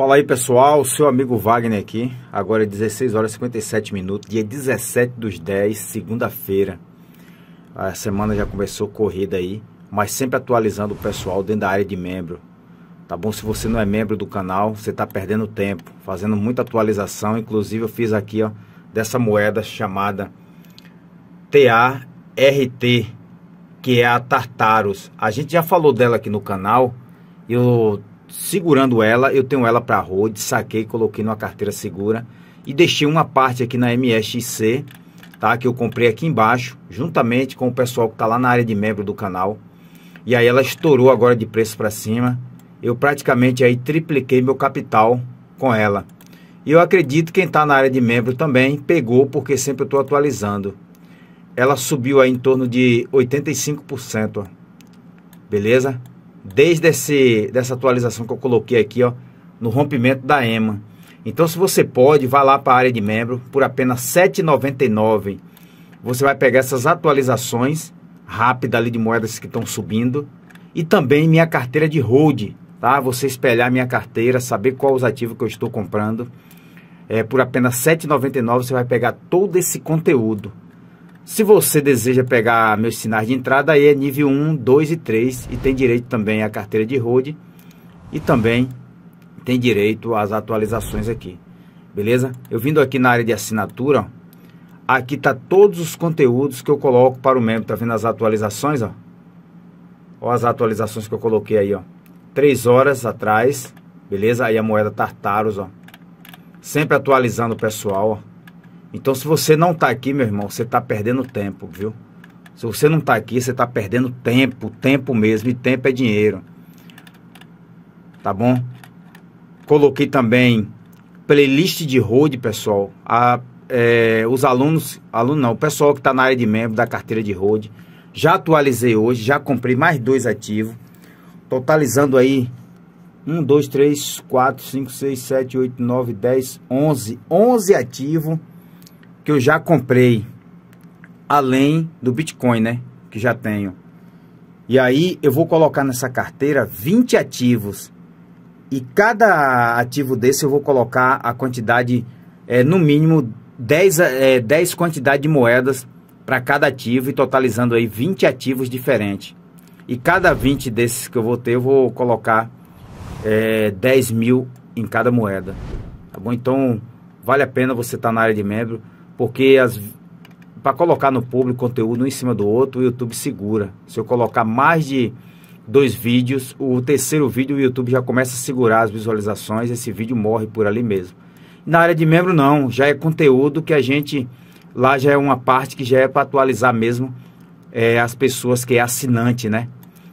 Fala aí pessoal, seu amigo Wagner aqui, agora é 16 horas e 57 minutos, dia 17 dos 10, segunda-feira. A semana já começou corrida aí, mas sempre atualizando o pessoal dentro da área de membro. Tá bom? Se você não é membro do canal, você tá perdendo tempo, fazendo muita atualização. Inclusive eu fiz aqui, ó, dessa moeda chamada TART, que é a Tartarus. A gente já falou dela aqui no canal, eu segurando ela, eu tenho ela para road, saquei, coloquei numa carteira segura e deixei uma parte aqui na MSC, tá? Que eu comprei aqui embaixo, juntamente com o pessoal que tá lá na área de membro do canal. E aí ela estourou agora de preço para cima. Eu praticamente aí tripliquei meu capital com ela. E eu acredito que quem está na área de membro também pegou, porque sempre eu estou atualizando. Ela subiu aí em torno de 85%. Beleza? desde esse, dessa atualização que eu coloquei aqui, ó, no rompimento da EMA. Então, se você pode, vá lá para a área de membro por apenas R$ 7,99. Você vai pegar essas atualizações rápidas ali de moedas que estão subindo e também minha carteira de hold, tá? Você espelhar minha carteira, saber qual os ativos que eu estou comprando. É, por apenas R$ 7,99 você vai pegar todo esse conteúdo. Se você deseja pegar meus sinais de entrada, aí é nível 1, 2 e 3 e tem direito também à carteira de road e também tem direito às atualizações aqui. Beleza? Eu vindo aqui na área de assinatura, aqui tá todos os conteúdos que eu coloco para o membro, tá vendo as atualizações, ó? Ó as atualizações que eu coloquei aí, ó. 3 horas atrás, beleza? Aí a moeda Tartarus, ó. Sempre atualizando o pessoal, ó então, se você não está aqui, meu irmão, você está perdendo tempo, viu? Se você não está aqui, você está perdendo tempo, tempo mesmo, e tempo é dinheiro. Tá bom? Coloquei também playlist de road, pessoal. A, é, os alunos, aluno não, o pessoal que está na área de membro da carteira de road. Já atualizei hoje, já comprei mais dois ativos, totalizando aí 1, 2, 3, 4, 5, 6, 7, 8, 9, 10, 11. 11 ativos que eu já comprei, além do Bitcoin, né? Que já tenho. E aí eu vou colocar nessa carteira 20 ativos. E cada ativo desse eu vou colocar a quantidade, é, no mínimo 10, é, 10 quantidade de moedas para cada ativo e totalizando aí 20 ativos diferentes. E cada 20 desses que eu vou ter, eu vou colocar é, 10 mil em cada moeda. Tá bom? Então vale a pena você estar tá na área de membro. Porque as para colocar no público conteúdo um em cima do outro, o YouTube segura. Se eu colocar mais de dois vídeos, o terceiro vídeo o YouTube já começa a segurar as visualizações, esse vídeo morre por ali mesmo. Na área de membro não, já é conteúdo que a gente lá já é uma parte que já é para atualizar mesmo é, as pessoas que é assinante, né?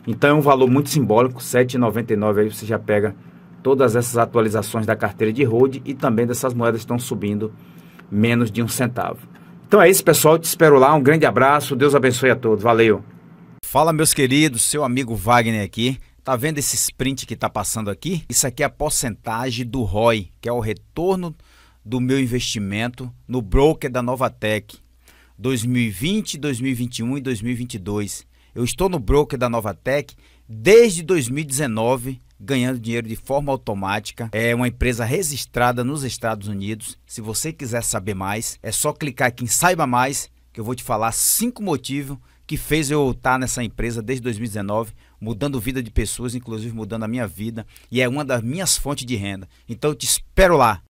Então é um valor muito simbólico, 7,99 aí você já pega todas essas atualizações da carteira de hold e também dessas moedas que estão subindo menos de um centavo. Então é isso, pessoal. Te espero lá. Um grande abraço. Deus abençoe a todos. Valeu. Fala, meus queridos. Seu amigo Wagner aqui. Tá vendo esse sprint que tá passando aqui? Isso aqui é a porcentagem do ROI, que é o retorno do meu investimento no broker da Novatec. 2020, 2021 e 2022. Eu estou no broker da Novatec desde 2019 ganhando dinheiro de forma automática. É uma empresa registrada nos Estados Unidos. Se você quiser saber mais, é só clicar aqui em Saiba Mais, que eu vou te falar cinco motivos que fez eu estar nessa empresa desde 2019, mudando a vida de pessoas, inclusive mudando a minha vida, e é uma das minhas fontes de renda. Então eu te espero lá.